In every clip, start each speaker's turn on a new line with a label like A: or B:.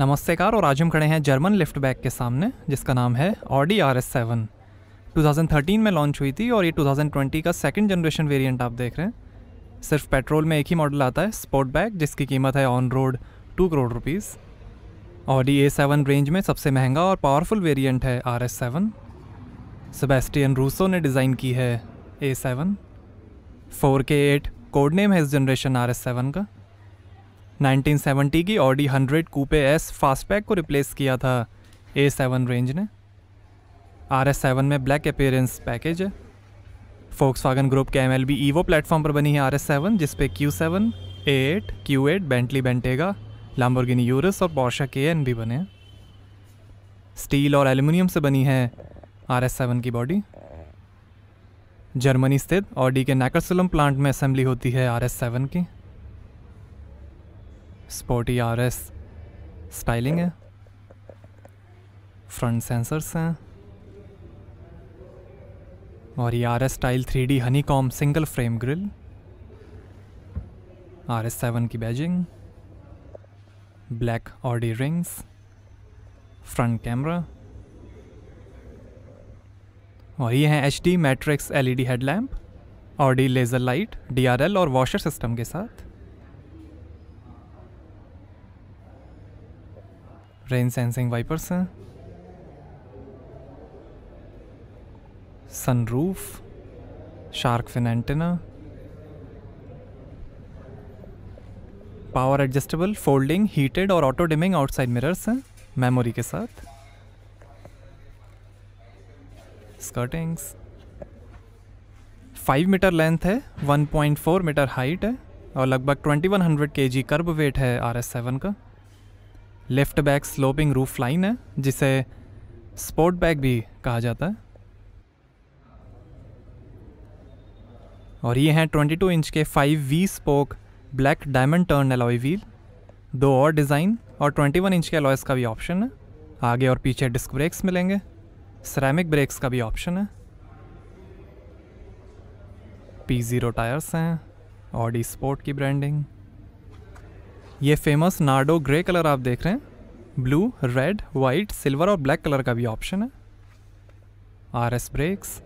A: car और आज हम खड़े हैं जर्मन लिफ्ट बैग के सामने जिसका नाम है Audi R S seven two में लॉन्च हुई थी और ये 2020 का सेकेंड जनरेशन वेरिएंट आप देख रहे हैं सिर्फ पेट्रोल में एक ही मॉडल आता है स्पोर्ट बैग जिसकी कीमत है on road two crore rupees Audi A seven range में सबसे महंगा और पावरफुल वेरिएंट है R S seven Sebastian Russo ने डिज़ाइन की है A seven four K eight code name है इस जनरेशन आर एस सेवन का 1970 की ऑडी 100 कूपे एस फास्टबैक को रिप्लेस किया था ए सेवन रेंज ने आर एस सेवन में ब्लैक अपेयरेंस पैकेज है फोक्स वागन ग्रुप के M L B evo platform पर बनी है आर एस सेवन जिसपे Q seven A eight Q eight Bentley Bentayga Lamborghini Urus और पॉर्शा के एन भी बने हैं स्टील और एल्यूमिनियम से बनी है आर एस सेवन की बॉडी जर्मनी स्थित ऑडी के नैकरसुलम प्लांट में असेंबली होती है आर एस सेवन की स्पोर्टी आर एस स्टाइलिंग है फ्रंट सेंसर्स हैं और ये R S style three D honeycomb single frame grille R S seven की badging black Audi rings front camera और ये हैं H D matrix L E D headlamp Audi laser light D R L और washer system के साथ rain sensing wipers हैं sunroof shark fin antenna power adjustable folding heated और auto dimming outside mirrors हैं memory के साथ skirtings five metre length है one point four metre height है और लगभग twenty one hundred K G kerb weight है आर एस सेवन का left back sloping roof line है जिसे स्पोर्ट बैक भी कहा जाता है और ये हैं 22 इंच के 5V spoke black diamond turn alloy wheel दो और डिज़ाइन और 21 इंच के एलॉयस का भी ऑप्शन है आगे और पीछे डिस्क ब्रेक्स मिलेंगे सरामिक ब्रेक्स का भी ऑप्शन है पी ज़ीरो टायर्स हैं ऑडी स्पोर्ट की ब्रांडिंग ये फेमस नार्डो ग्रे कलर आप देख रहे हैं ब्लू रेड वाइट सिल्वर और ब्लैक कलर का भी ऑप्शन है R S brakes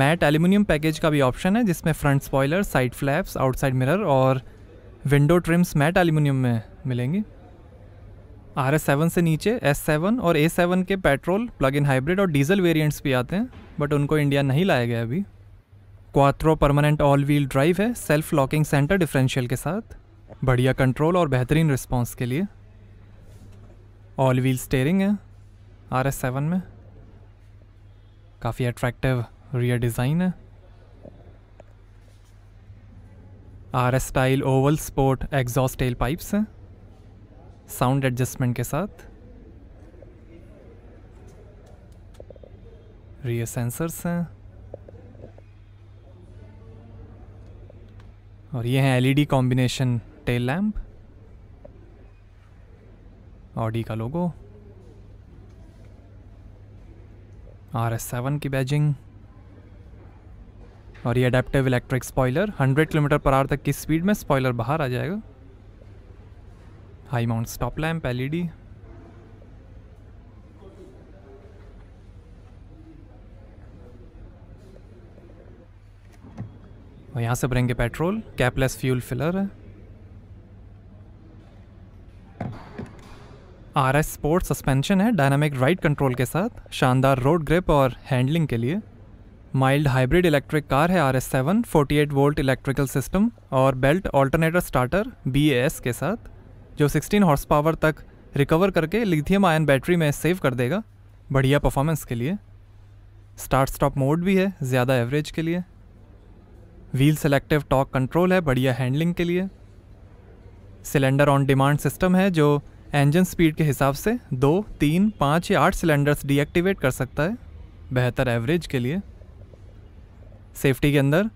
A: matte aluminium package का भी ऑप्शन है जिसमें front spoiler side flaps outside mirror और विंडो ट्रिम्स मैट एल्यूमिनियम में मिलेंगी आर एस सेवन से नीचे एस सेवन और ए सेवन के पेट्रोल प्लग इन हाइब्रिड और डीजल वेरिएंट्स भी आते हैं बट उनको इंडिया नहीं लाया गया अभी quattro permanent all wheel drive है सेल्फ लॉकिंग सेंटर डिफरेंशियल के साथ बढ़िया कंट्रोल और बेहतरीन रिस्पॉन्स के लिए ऑल व्हील स्टेयरिंग है आर एस सेवन में काफ़ी अट्रैक्टिव रियर डिज़ाइन है R S style oval sport exhaust tail pipes हैं साउंड एडजस्टमेंट के साथ रियर सेंसर्स हैं और ये हैं LED combination e tail lamp Audi का लोगो आर एस सेवन की बैजिंग और ये adaptive electric spoiler 100 kilometre per hour तक की स्पीड में स्पॉइलर बाहर आ जाएगा high mount stop lamp LED और यहाँ से भरेंगे पेट्रोल कैपलेस फ्यूल फिलर है आर एस स्पोर्ट सस्पेंशन है डायनामिक राइड कंट्रोल के साथ शानदार रोड ग्रिप और हैंडलिंग के लिए माइल्ड हाइब्रिड इलेक्ट्रिक कार है R S seven forty eight volt electrical system और belt alternator starter B S के साथ जो सिक्सटीन हॉर्स पावर तक रिकवर करके लिथियम आयन बैटरी में सेव कर देगा बढ़िया परफॉर्मेंस के लिए स्टार्ट स्टॉप मोड भी है ज़्यादा एवरेज के लिए व्हील सेलेक्टिव टॉक कंट्रोल है बढ़िया हैंडलिंग के लिए सिलेंडर ऑन डिमांड सिस्टम है जो इंजन स्पीड के हिसाब से दो तीन पाँच या आठ सिलेंडर्स डीएक्टिवेट कर सकता है बेहतर एवरेज के लिए सेफ्टी के अंदर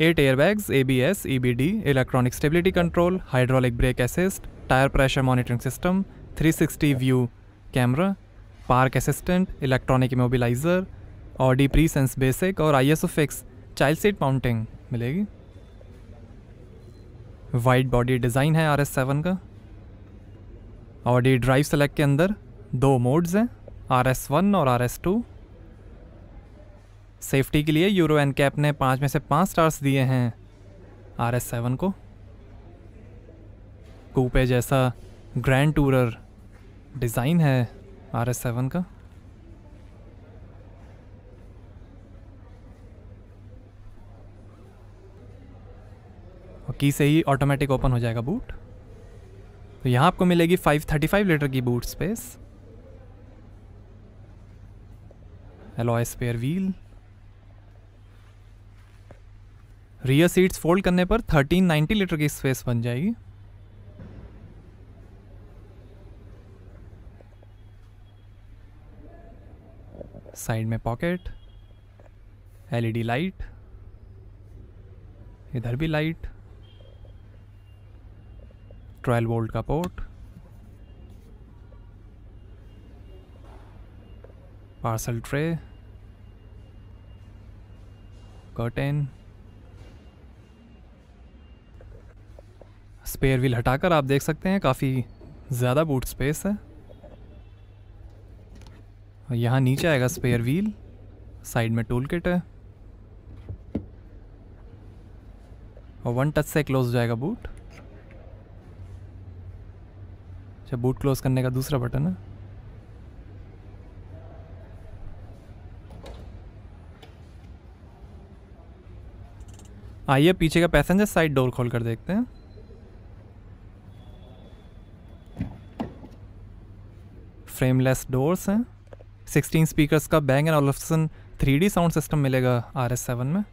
A: eight airbags A B S E B D electronic stability control hydraulic brake assist tyre pressure monitoring system 360 view camera park assistant electronic immobiliser और डी प्री सेंस बेसिक और I S O fix child seat mounting मिलेगी wide body design है R S seven का और D drive select के अंदर दो modes हैं आर एस वन और आर एस टू सेफ्टी के लिए यूरो एन कैप ने पाँच में से पाँच स्टार्स दिए हैं आर एस सेवन को कूपे जैसा ग्रैंड टूरर डिज़ाइन है आर एस सेवन का और की से ही ऑटोमेटिक ओपन हो जाएगा बूट तो यहाँ आपको मिलेगी 535 लीटर की boot space alloy spare wheel rear seats fold करने पर 1390 लीटर की स्पेस बन जाएगी साइड में पॉकेट एलईडी लाइट इधर भी लाइट ट्रायल वोल्ट का port parcel tray curtain spare wheel हटाकर आप देख सकते हैं काफ़ी ज़्यादा बूट स्पेस है यहाँ नीचे आएगा स्पेयर व्हील साइड में टूल किट है और वन टच से क्लोज जाएगा बूट अच्छा बूट क्लोज करने का दूसरा बटन है आइए पीछे का पैसेंजर साइड डोर खोल कर देखते हैं फ्रेमलेस डोर्स हैं 16 स्पीकर्स का Bang and Olufsen three D sound system मिलेगा आर एस सेवन में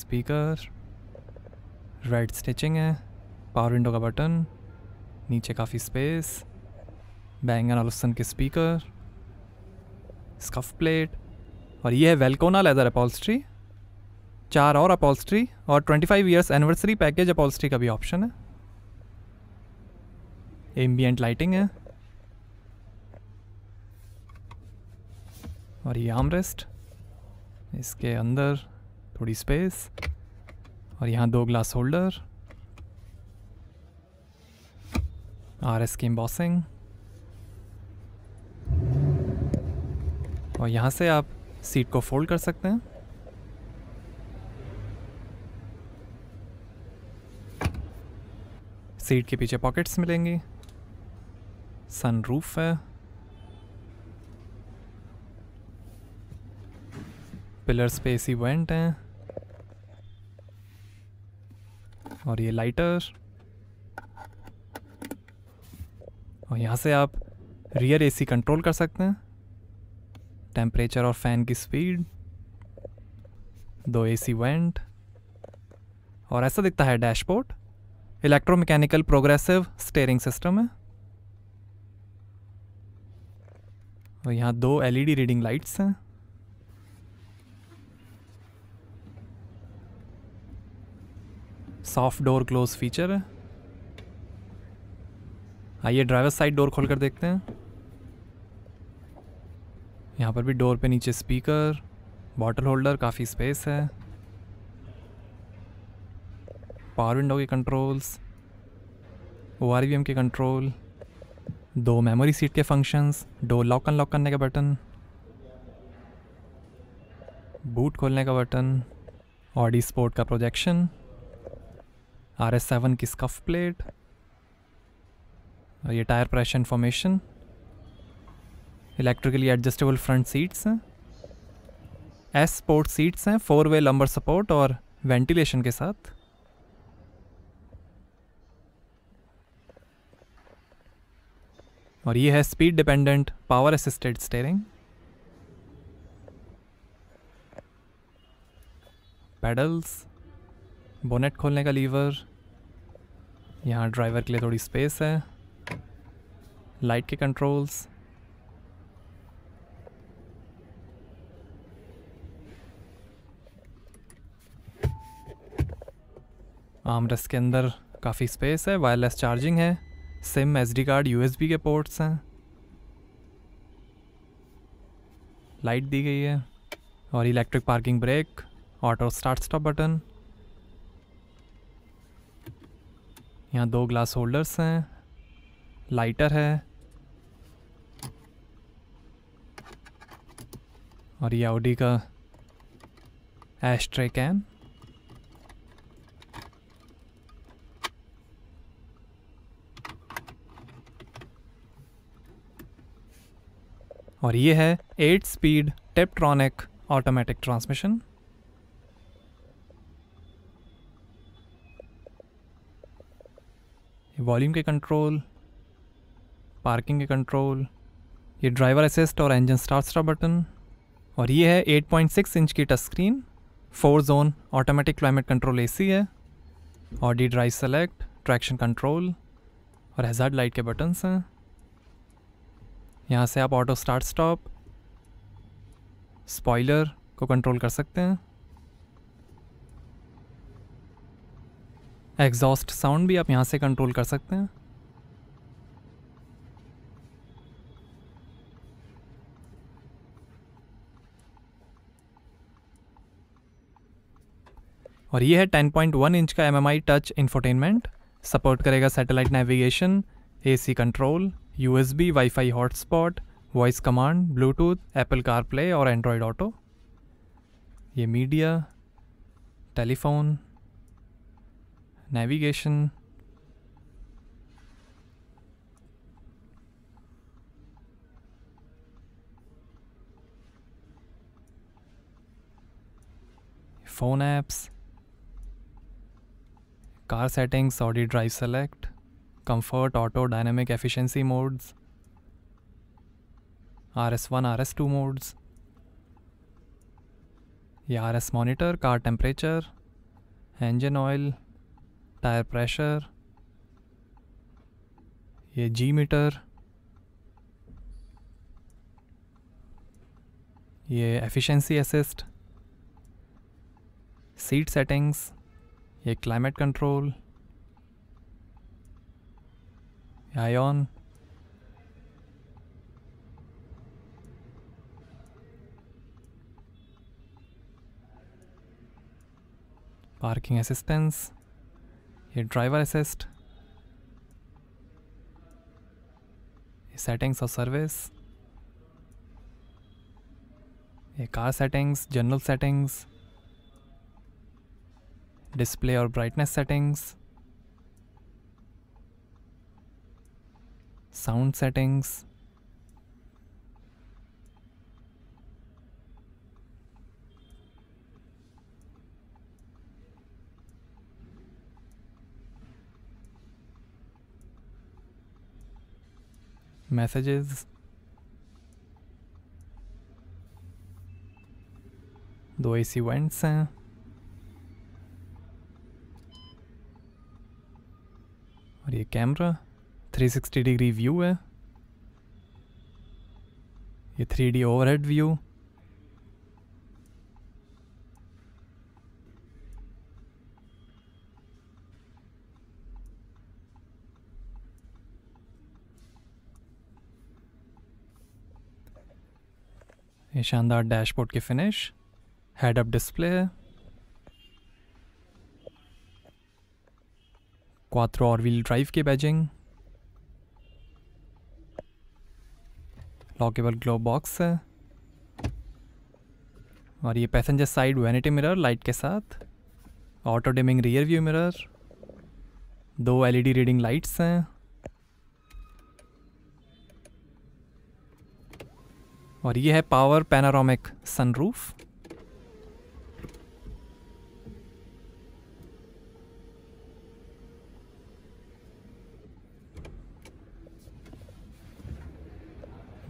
A: स्पीकर रेड स्टिचिंग है पावर विंडो का बटन नीचे काफ़ी स्पेस बैंगन आलोसन के स्पीकर स्कफ प्लेट और ये है वेलकोना लेदर अपॉल्स्ट्री चार और अपॉल्स्ट्री और 25 five years anniversary package upholstery का भी ऑप्शन है एम्बियट लाइटिंग है और ये आम रेस्ट इसके अंदर थोड़ी स्पेस और यहाँ दो ग्लास होल्डर और की बॉसिंग और यहाँ से आप सीट को फोल्ड कर सकते हैं सीट के पीछे पॉकेट्स मिलेंगी सनरूफ है पिलर्स पे एसी वेंट हैं और ये लाइटर और यहाँ से आप रियर एसी कंट्रोल कर सकते हैं टेम्परेचर और फैन की स्पीड दो एसी वेंट और ऐसा दिखता है dashboard electromechanical progressive steering system है और यहाँ दो एलईडी रीडिंग लाइट्स हैं सॉफ्ट डोर क्लोज फीचर है आइए ड्राइवर साइड डोर खोल कर देखते हैं यहाँ पर भी डोर पे नीचे स्पीकर बॉटल होल्डर काफ़ी स्पेस है पावर विंडो के कंट्रोल्स ओ आर के कंट्रोल दो मेमोरी सीट के फंक्शंस डोर लॉक अनलॉक करने का बटन बूट खोलने का बटन ऑडी स्पोर्ट का प्रोजेक्शन आर एस सेवन की स्कफ प्लेट Uh, ये tyre pressure information electrically adjustable front seats हैं एस स्पोर्ट सीट्स हैं फोर वे लंबर सपोर्ट और वेंटिलेशन के साथ और ये है speed dependent power assisted steering pedals bonnet खोलने का लीवर यहाँ ड्राइवर के लिए थोड़ी स्पेस है लाइट के कंट्रोल्स आमरस के अंदर काफ़ी स्पेस है वायरलेस चार्जिंग है सिम एस कार्ड यू के पोर्ट्स हैं लाइट दी गई है और electric parking brake auto start stop button यहाँ दो ग्लास होल्डर्स हैं लाइटर है और ये ऑडी का एश ट्रे कैन और ये है eight speed tiptronic automatic transmission volume के कंट्रोल पार्किंग के कंट्रोल ये ड्राइवर असिस्ट और इंजन स्टार्ट स्टार बटन और ये है 8.6 इंच की touch screen four zone automatic climate control AC है और D drive select traction control और हेजार्ड लाइट के बटन्स हैं यहाँ से आप ऑटो स्टार्ट स्टॉप स्पॉइलर को कंट्रोल कर सकते हैं एग्जॉस्ट साउंड भी आप यहाँ से कंट्रोल कर सकते हैं और ये है 10.1 इंच का एम टच इन्फोटेनमेंट सपोर्ट करेगा satellite navigation AC control USB WiFi hotspot voice command Bluetooth Apple CarPlay और एंड्रॉयड ऑटो ये media telephone navigation phone apps, car settings Audi drive select comfort auto dynamic efficiency modes R S one R S two modes या R S monitor car temperature engine oil tyre pressure ये G meter ये efficiency assist seat settings ये climate control ion parking assistance ये driver assist settings और service ये car settings general settings display or brightness settings, sound settings, messages दो ऐसी events और ये कैमरा 360 डिग्री व्यू है ये थ्री डी ओवरहेड व्यू ये शानदार डैशबोर्ड की फिनिश हेड अप डिस्प्ले है quattro or wheel drive ke badging lockable glove box है और ये passenger side vanity mirror light के साथ auto dimming rear view mirror दो एलईडी रीडिंग लाइट्स हैं और ये है पावर पैनारोमिक सनरूफ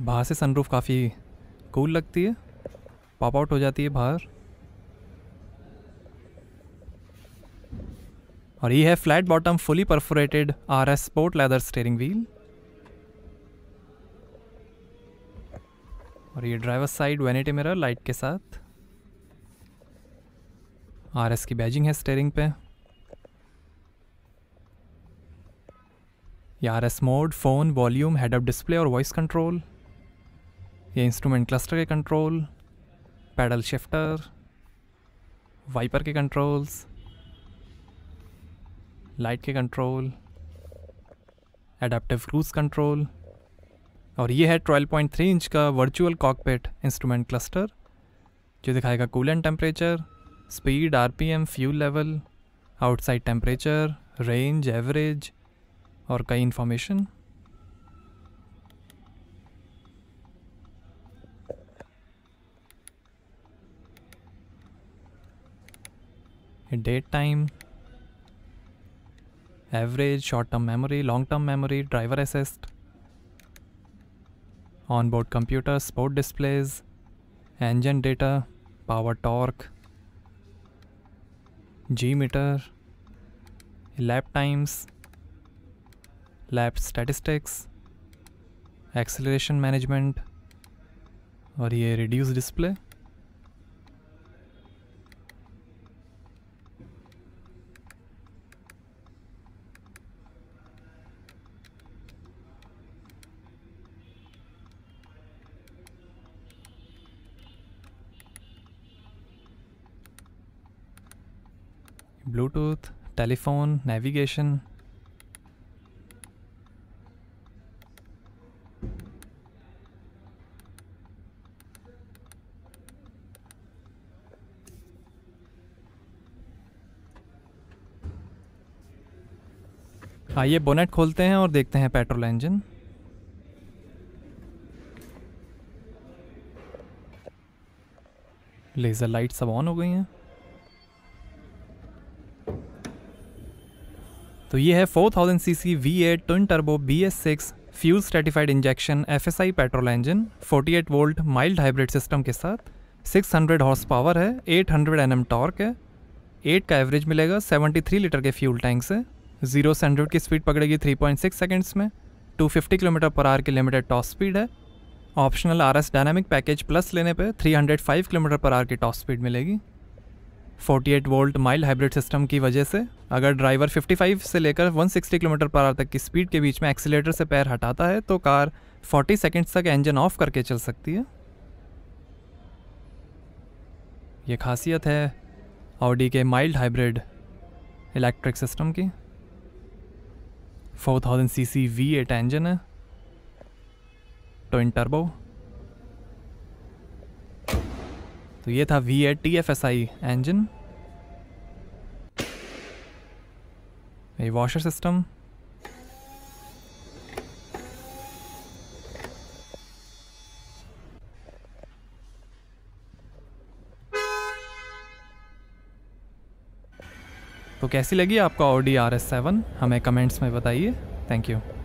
A: बाहर से सनरूफ काफ़ी कूल लगती है पॉप आउट हो जाती है बाहर और ये है flat bottom fully perforated R S sport leather steering wheel और ये driver side vanity mirror light के साथ आर एस की बैजिंग है स्टेयरिंग पे ये R S mode phone volume head up display और वॉइस कंट्रोल ये इंस्ट्रूमेंट क्लस्टर के कंट्रोल पैडल शिफ्टर वाइपर के कंट्रोल्स लाइट के कंट्रोल एडाप्टिव क्रूज कंट्रोल और ये है 12.3 इंच का वर्चुअल कॉकपिट इंस्ट्रूमेंट क्लस्टर जो दिखाएगा coolant temperature speed RPM fuel level outside temperature range average और कई information date time average short term memory long term memory driver assist onboard computer sport displays engine data power torque g meter lap times lap statistics acceleration management और ये reduce display Bluetooth telephone navigation आइए bonnet खोलते हैं और देखते हैं petrol engine laser light सब on हो गई हैं तो ये है 4000 V A twin turbo B S six fuel stratified injection F S I petrol engine eight volt mild hybrid system के साथ सिक्स हंड्रेड हॉर्स पावर है eight hundred N M torque है एट का एवरेज मिलेगा seventy three litre के fuel tank से zero से hundred की स्पीड पकड़ेगी थ्री पॉइंट सिक्स सेकेंड्स में two fifty kilometre per hour की लिमिटेड टॉप स्पीड है optional R S dynamic package plus लेने पर three hundred five kilometre per hour की टॉप स्पीड मिलेगी 48 वोल्ट माइल हाइब्रिड सिस्टम की वजह से अगर ड्राइवर 55 से लेकर 160 किलोमीटर पर आर तक की स्पीड के बीच में एक्सीटर से पैर हटाता है तो कार 40 सेकेंड्स तक इंजन ऑफ करके चल सकती है ये खासियत है ऑडी के माइल्ड हाइब्रिड इलेक्ट्रिक सिस्टम की 4000 सीसी वी एट इंजन है ट्विन टर्बो तो ये था V eight T F S I engine ये वॉशर सिस्टम तो कैसी लगी आपका ऑडी आर एस सेवन हमें कमेंट्स में बताइए थैंक यू